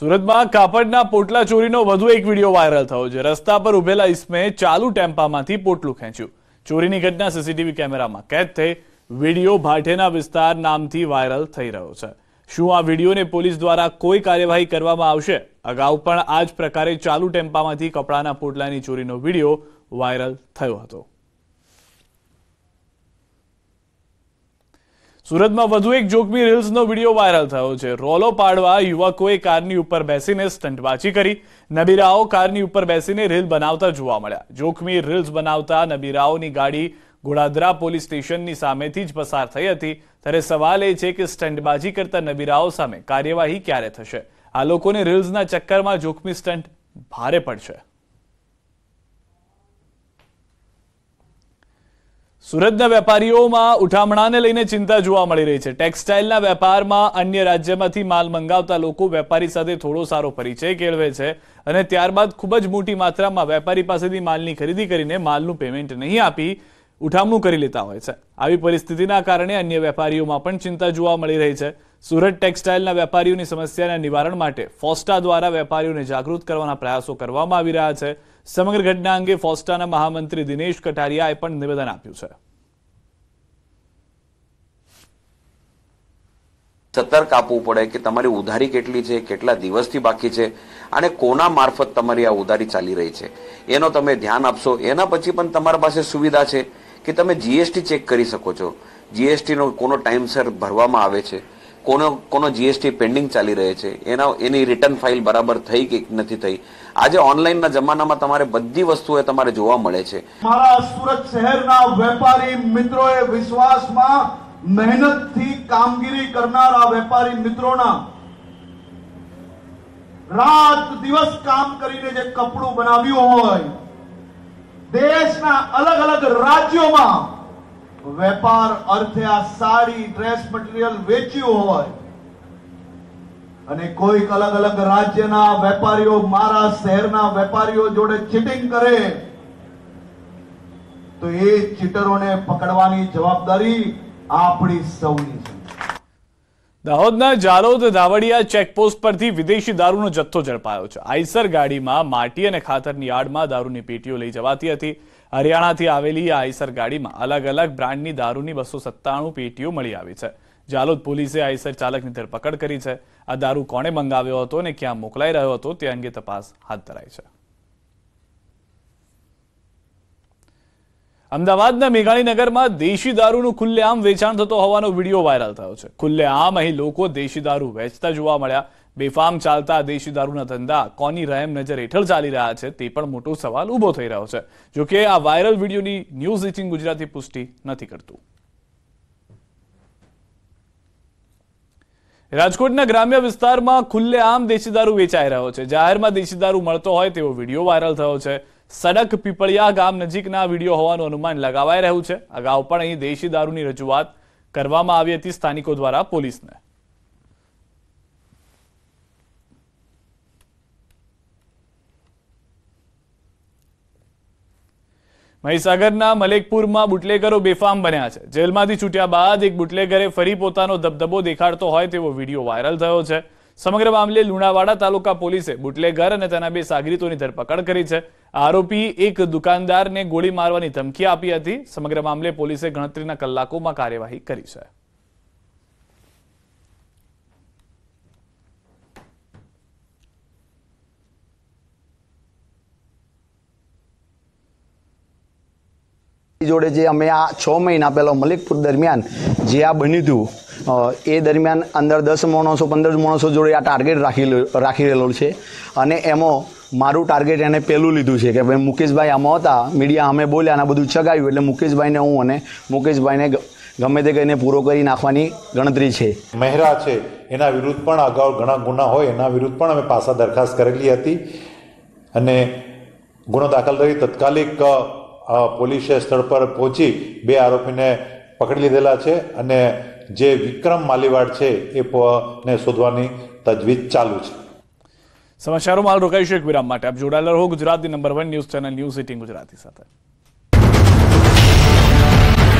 સુરત માં કાપડ ના પોટલા ચોરી નો વધુ એક વિડિયો વાયરલ થયો છે રસ્તા પર ઉભેલા ઇસમે ચાલુ ટેમ્પામાંથી પોટલું ખેંચ્યું ચોરી ની ઘટના સીસીટીવી કેમેરામાં કેચ થઈ વિડિયો ભાડેના વિસ્તાર નામ થી વાયરલ થઈ રહ્યો છે શું આ વિડિયો ને પોલીસ દ્વારા કોઈ કાર્યવાહી કરવામાં આવશે અગાઉ પણ આજ પ્રકારે ચાલુ ટેમ્પામાંથી કપડાના પોટલા ની ચોરી નો વિડિયો વાયરલ થયો હતો સુરતમાં વધુ એક જોખમી રીલ્સનો વિડીયો વાયરલ થયો છે રોલો પાડવા યુવકોએ કારની ઉપર બેસીને સ્ટંટબાજી કરી નબીરાઓ કારની ઉપર બેસીને રીલ બનાવતા જોવા મળ્યા જોખમી રીલ્સ બનાવતા નબીરાઓની ગાડી ગોળાદરા પોલીસ સ્ટેશનની સામેથી જ પસાર થઈ હતી ત્યારે સવાલ એ છે કે સ્ટંટબાજી કરતા નબીરાઓ સામે કાર્યવાહી ક્યારે થશે આ લોકોને રીલ્સના ચક્કરમાં જોખમી સ્ટંટ ભારે પડશે સુરતના વેપારીઓમાં ઉઠામણાને લઈને ચિંતા જોવા મળી રહી છે ટેક્સટાઇલના વેપારમાં અન્ય રાજ્યમાંથી માલ મંગાવતા લોકો વેપારી સાથે થોડો સારો પરિચય કેળવે છે અને ત્યારબાદ ખૂબ જ મોટી માત્રામાં વેપારી પાસેથી માલની ખરીદી કરીને માલનું પેમેન્ટ નહીં આપી ઉઠામણું કરી લેતા હોય છે આવી પરિસ્થિતિના કારણે અન્ય વેપારીઓમાં પણ ચિંતા જોવા મળી રહી છે સુરત ટેક્સટાઇલના વેપારીઓની સમસ્યાના નિવારણ માટે ફોસ્ટા દ્વારા વેપારીઓને જાગૃત કરવાના પ્રયાસો કરવામાં આવી રહ્યા છે સમગ્ર ઘટના અંગે ફોસ્ટાના મહામંત્રી દિનેશ કટારિયાએ પણ નિવેદન આપ્યું છે સતર્ક આપવું પડે કે તમારી ઉધારી કેટલી છે કેટલા દિવસથી બાકી છે અને કોના મારફત તમારી આ ઉધારી ચાલી રહી છે એનો તમે ધ્યાન આપશો એના પછી પણ તમારા પાસે સુવિધા છે કે તમે જીએસટી ચેક કરી શકો છો જીએસટીનો કોનો ટાઈમસર ભરવામાં આવે છે કોનો કોનો જીએસટી પેન્ડિંગ ચાલી રહે છે એના એની રિટર્ન ફાઇલ બરાબર થઈ કે નથી થઈ આજે ઓનલાઈનના જમાનામાં તમારે બધી વસ્તુઓ તમારે જોવા મળે છે મારા સુરત શહેરના વેપારી મિત્રોએ વિશ્વાસમાં મહેનતથી કામગીરી કરનારા વેપારી મિત્રોના રાત દિવસ કામ કરીને જે કપડું બનાવ્યું હોય દેશના અલગ અલગ રાજ્યોમાં વેપાર અર્થે આ સાડી ડ્રેસ મટીરિયલ વેચ્યું હોય અને કોઈક અલગ અલગ રાજ્યના વેપારીઓ મારા શહેરના વેપારીઓ જોડે ચીટિંગ કરે તો એ ચીટરોને પકડવાની જવાબદારી આપણી સૌની છે દાહોદના જારોદ ધાવડિયા ચેકપોસ્ટ પરથી વિદેશી દારૂનો જથ્થો ઝડપાયો છે આઈસર ગાડીમાં માટી અને ખાતરની આડમાં દારૂની પેટીઓ લઈ જવાતી હતી હરિયાણાથી આવેલી આ આઈસર ગાડીમાં અલગ અલગ બ્રાન્ડની દારૂની બસો સત્તાણું પેટીઓ મળી આવી છે જાલોદ પોલીસે આઈસર ચાલકની ધરપકડ કરી છે આ દારૂ કોણે મંગાવ્યો હતો અને ક્યાં મોકલાઈ રહ્યો હતો તે અંગે તપાસ હાથ ધરાઈ છે અમદાવાદના મેઘાણીનગરમાં દેશી દારૂનું ખુલ્લેઆમ વેચાણ થતો હોવાનો વિડીયો વાયરલ થયો છે ખુલ્લેઆમ અહીં લોકો દેશી દારૂ વેચતા જોવા મળ્યા બેફામ ચાલતા દેશી દારૂના ધંધા કોની રહેમ નજર હેઠળ ચાલી રહ્યા છે તે પણ મોટો સવાલ ઊભો થઈ રહ્યો છે જોકે આ વાયરલ વિડીયોની ન્યૂઝ રીચિંગ ગુજરાતી પુષ્ટિ નથી કરતું રાજકોટના ગ્રામ્ય વિસ્તારમાં ખુલ્લેઆમ દેશી દારૂ વેચાઈ રહ્યો છે જાહેરમાં દેશી દારૂ મળતો હોય તેવો વિડીયો વાયરલ થયો છે સડક પીપળિયા ગામ નજીકના વિડીયો હોવાનું અનુમાન લગાવાઈ રહ્યું છે અગાઉ પણ અહીં દેશી દારૂની રજૂઆત કરવામાં આવી હતી સ્થાનિકો દ્વારા પોલીસને મહીસાગરના મલેકપુરમાં બુટલેગરો બેફામ બન્યા છે જેલમાંથી છૂટ્યા બાદ એક બુટલેગરે ફરી પોતાનો ધબધબો દેખાડતો હોય તેવો વિડીયો વાયરલ થયો છે સમગ્ર મામલે લુણાવાડા તાલુકા પોલીસે બુટલેગર અને તેના બે સાગરીતોની ધરપકડ કરી છે આરોપી એક દુકાનદારને ગોળી મારવાની ધમકી આપી હતી સમગ્ર મામલે પોલીસે ગણતરીના કલાકોમાં કાર્યવાહી કરી છે જોડે જે અમે આ છ મહિના પહેલાં મલિકપુર દરમિયાન જે આ બન્યું હતું એ દરમિયાન અંદર દસ માણસો પંદર માણસો જોડે આ ટાર્ગેટ રાખી રાખી રહેલો છે અને એમાં મારું ટાર્ગેટ એને પહેલું લીધું છે કે ભાઈ મુકેશભાઈ આમાં હતા મીડિયા અમે બોલ્યા અને બધું છગાવ્યું એટલે મુકેશભાઈને હું અને મુકેશભાઈને ગમે તે કહીને પૂરો કરી નાખવાની ગણતરી છે મહેરા છે એના વિરુદ્ધ પણ અગાઉ ઘણા ગુના હોય એના વિરુદ્ધ પણ અમે પાસા દરખાસ્ત કરેલી હતી અને ગુનો દાખલ કરી તત્કાલિક પોલીસે સ્થળ પર પહોંચી બે આરોપીને પકડી લીધેલા છે અને જે વિક્રમ માલીવાડ છે એ ને શોધવાની તજવીજ ચાલુ છે સમાચારોમાં હાલ રોકાઈશું એક વિરામ માટે આપ જોડાયેલા રહો Gujarati number one news channel news eighteen Gujarati સાથે